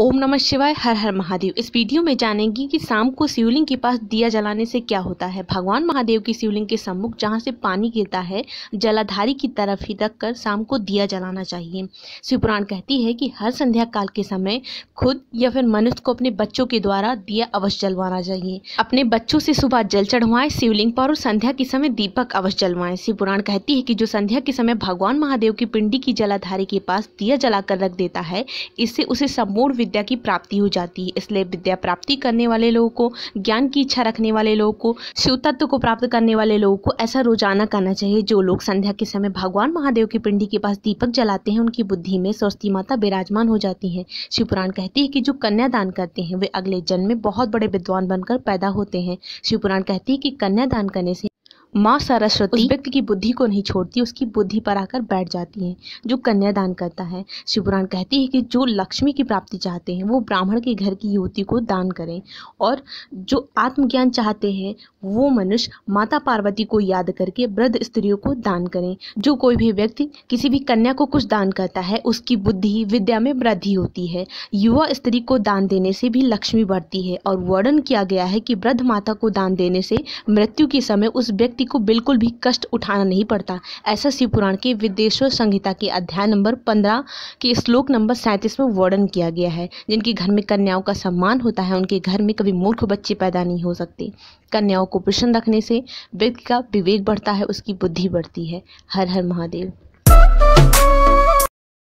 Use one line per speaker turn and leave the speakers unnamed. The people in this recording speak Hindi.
ओम नमः शिवाय हर हर महादेव इस वीडियो में जानेंगे कि शाम को शिवलिंग के पास दिया जलाने से क्या होता है भगवान महादेव की शिवलिंग के सम्मुख जहाँ से पानी गिरता है जलाधारी की तरफ ही रख कर शाम को दिया जलाना चाहिए शिवपुराण कहती है कि हर संध्या काल के समय खुद या फिर मनुष्य को अपने बच्चों के द्वारा दिया अवश्य जलवाना चाहिए अपने बच्चों से सुबह जल चढ़वाएं शिवलिंग पर और संध्या के समय दीपक अवश्य जलवाएं शिवपुराण कहती है कि जो संध्या के समय भगवान महादेव की पिंडी की जलाधारी के पास दिया जलाकर रख देता है इससे उसे समूर्ण विद्या की प्राप्ति हो जाती है इसलिए विद्या प्राप्ति करने वाले लोगों को ज्ञान की इच्छा रखने वाले लोगों को शिव तत्व को प्राप्त करने वाले लोगों को ऐसा रोजाना करना चाहिए जो लोग संध्या के समय भगवान महादेव की पिंडी के पास दीपक जलाते हैं उनकी बुद्धि में सरस्वती माता विराजमान हो जाती है शिवपुराण कहती है कि जो कन्यादान करते हैं वे अगले जन्म में बहुत बड़े विद्वान बनकर पैदा होते हैं शिवपुराण कहती है कि कन्यादान करने से माँ सरस्वती उस व्यक्ति की बुद्धि को नहीं छोड़ती उसकी बुद्धि पर आकर बैठ जाती है जो कन्यादान करता है शिवपुराण कहती है कि जो लक्ष्मी की प्राप्ति चाहते हैं वो ब्राह्मण के घर की युवती को दान करें और जो आत्मज्ञान चाहते हैं वो मनुष्य माता पार्वती को याद करके वृद्ध स्त्रियों को दान करें जो कोई भी व्यक्ति किसी भी कन्या को कुछ दान करता है उसकी बुद्धि विद्या में वृद्धि होती है युवा स्त्री को दान देने से भी लक्ष्मी बढ़ती है और वर्णन किया गया है कि वृद्ध माता को दान देने से मृत्यु के समय उस व्यक्ति व्यक्ति को बिल्कुल भी कष्ट उठाना नहीं पड़ता ऐसा शिव पुराण के विद्येश्वर संहिता के अध्याय नंबर पंद्रह के श्लोक नंबर सैंतीस में वर्णन किया गया है जिनके घर में कन्याओं का सम्मान होता है उनके घर में कभी मूर्ख बच्चे पैदा नहीं हो सकते कन्याओं को प्रसन्न रखने से व्यक्ति का विवेक बढ़ता है उसकी बुद्धि बढ़ती है हर हर महादेव